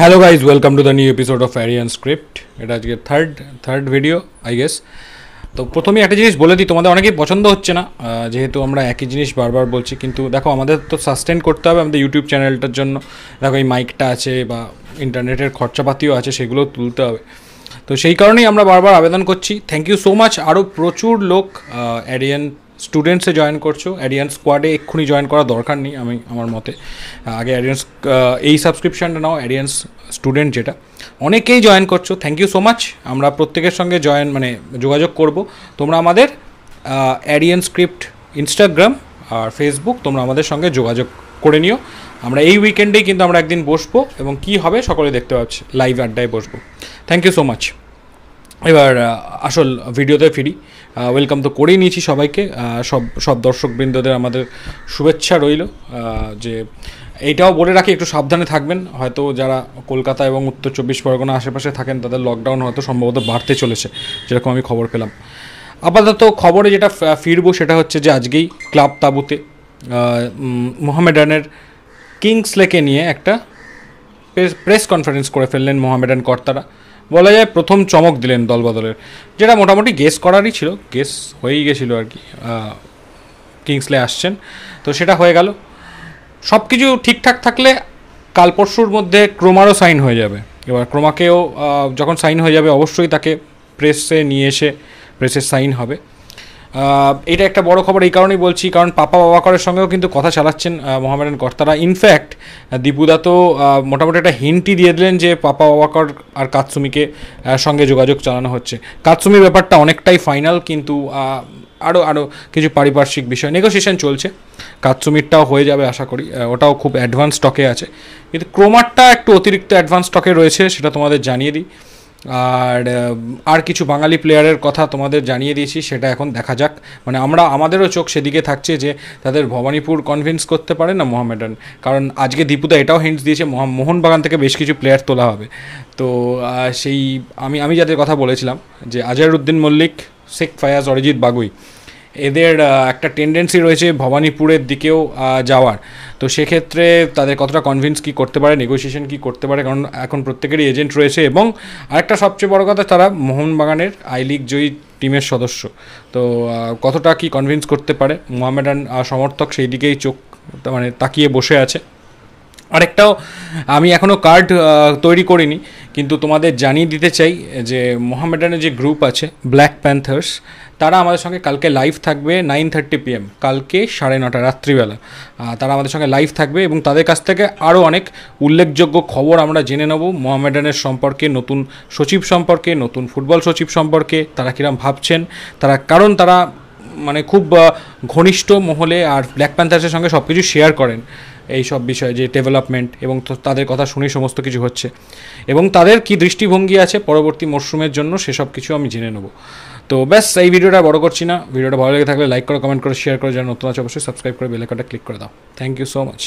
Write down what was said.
hello guys welcome to the new episode of Aryan script এটা আজকে third third video I guess তো প্রথমে একটা জিনিস বলে দিই তোমাদের অনেকেই পছন্দ হচ্ছে না যেহেতু আমরা একই জিনিস বারবার বলছি কিন্তু দেখো আমাদের তো সাস্টেন করতে হবে আমাদের ইউটিউব চ্যানেলটার জন্য দেখো এই মাইকটা আছে বা ইন্টারনেটের খরচাপাতিও আছে সেগুলো তুলতে হবে তো সেই কারণেই আমরা বারবার আবেদন করছি থ্যাংক ইউ সো মাচ আরও প্রচুর লোক অ্যারিয়ান স্টুডেন্টসে জয়েন করছো অ্যাডিয়ান স্কোয়াডে এক্ষুনি জয়েন করা দরকার নেই আমি আমার মতে আগে অ্যাডিয়ান্স এই সাবস্ক্রিপশানটা নাও অ্যাডিয়ান্স স্টুডেন্ট যেটা অনেকেই জয়েন করছো থ্যাংক ইউ সো মাচ আমরা প্রত্যেকের সঙ্গে জয়েন মানে যোগাযোগ করব তোমরা আমাদের অ্যাডিয়ান স্ক্রিপ্ট ইনস্টাগ্রাম আর ফেসবুক তোমরা আমাদের সঙ্গে যোগাযোগ করে নিও আমরা এই উইকেন্ডেই কিন্তু আমরা একদিন বসবো এবং কি হবে সকলে দেখতে পাচ্ছি লাইভ আড্ডায় বসবো থ্যাংক ইউ সো মাচ এবার আসল ভিডিওতে ফিরি ওয়েলকাম তো করেই নিয়েছি সবাইকে সব সব দর্শকবৃন্দদের আমাদের শুভেচ্ছা রইল যে এইটাও বলে রাখি একটু সাবধানে থাকবেন হয়তো যারা কলকাতা এবং উত্তর চব্বিশ পরগনা আশেপাশে থাকেন তাদের লকডাউন হয়তো সম্ভবত বাড়তে চলেছে যেরকম আমি খবর পেলাম আপাতত খবরে যেটা ফিরবো সেটা হচ্ছে যে আজকেই ক্লাব তাবুতে মোহামেডানের লেকে নিয়ে একটা প্রেস কনফারেন্স করে ফেললেন মোহামেডান কর্তারা বলা যায় প্রথম চমক দিলেন দলবদলের যেটা মোটামুটি গেস করারই ছিল গেস হয়েই গেছিলো আর কি কিংসলে আসছেন তো সেটা হয়ে গেল সব কিছু ঠিকঠাক থাকলে কাল পরশুর মধ্যে ক্রোমারও সাইন হয়ে যাবে এবার ক্রোমাকেও যখন সাইন হয়ে যাবে অবশ্যই তাকে প্রেসে নিয়ে এসে প্রেসে সাইন হবে এটা একটা বড় খবর এই কারণেই বলছি কারণ পাপা করের সঙ্গেও কিন্তু কথা চালাচ্ছেন মোহামেডান কর্তারা ইনফ্যাক্ট দীপুদা তো মোটামুটি একটা হিন্টই দিয়ে দিলেন যে পাপা বাবাকর আর কাতসুমিকে সঙ্গে যোগাযোগ চালানো হচ্ছে কাতসুমির ব্যাপারটা অনেকটাই ফাইনাল কিন্তু আরও আরও কিছু পারিপার্শ্বিক বিষয় নেগোসিয়েশন চলছে কাতসুমিরটাও হয়ে যাবে আশা করি ওটাও খুব অ্যাডভান্স স্টকে আছে কিন্তু ক্রোমারটা একটু অতিরিক্ত অ্যাডভান্স স্টকে রয়েছে সেটা তোমাদের জানিয়ে দিই আর আর কিছু বাঙালি প্লেয়ারের কথা তোমাদের জানিয়ে দিয়েছি সেটা এখন দেখা যাক মানে আমরা আমাদেরও চোখ সেদিকে থাকছে যে তাদের ভবানীপুর কনভিন্স করতে পারে না মোহামেডান কারণ আজকে দীপুদা এটাও হিন্টস দিয়েছে মোহনবাগান থেকে বেশ কিছু প্লেয়ার তোলা হবে তো সেই আমি আমি যাদের কথা বলেছিলাম যে আজহারউদ্দিন মল্লিক শেখ ফায়াজ অরিজিৎ বাগুই এদের একটা টেন্ডেন্সি রয়েছে ভবানীপুরের দিকেও যাওয়ার তো সেক্ষেত্রে তাদের কতটা কনভিন্স কী করতে পারে নেগোসিয়েশন কী করতে পারে কারণ এখন প্রত্যেকেরই এজেন্ট রয়েছে এবং আরেকটা সবচেয়ে বড় কথা তারা মোহনবাগানের আই লিগ জয়ী টিমের সদস্য তো কতটা কি কনভিন্স করতে পারে মোহামেডান সমর্থক সেই দিকেই চোখ মানে তাকিয়ে বসে আছে আরেকটাও আমি এখনও কার্ড তৈরি করিনি কিন্তু তোমাদের জানিয়ে দিতে চাই যে মোহামেডানের যে গ্রুপ আছে ব্ল্যাক প্যান্থার্স তারা আমাদের সঙ্গে কালকে লাইভ থাকবে নাইন থার্টি পিএম কালকে সাড়ে নটা রাত্রিবেলা তারা আমাদের সঙ্গে লাইভ থাকবে এবং তাদের কাছ থেকে আরও অনেক উল্লেখযোগ্য খবর আমরা জেনে নেব মোহামেডানের সম্পর্কে নতুন সচিব সম্পর্কে নতুন ফুটবল সচিব সম্পর্কে তারা কীরকম ভাবছেন তারা কারণ তারা মানে খুব ঘনিষ্ঠ মহলে আর ব্ল্যাক প্যান্থার্সের সঙ্গে সব কিছু শেয়ার করেন এই সব বিষয়ে যে ডেভেলপমেন্ট এবং তাদের কথা শুনেই সমস্ত কিছু হচ্ছে এবং তাদের কি দৃষ্টিভঙ্গি আছে পরবর্তী মরশুমের জন্য সেসব কিছু আমি জেনে নেব তো ব্যাস এই ভিডিওটা বড় করছি না ভিডিওটা ভালো লেগে থাকলে লাইক করো কমেন্ট করো শেয়ার করো যারা নতুন আছে অবশ্যই সাবস্ক্রাইব করে বেলাকটা ক্লিক করে দাও থ্যাংক ইউ সো মাচ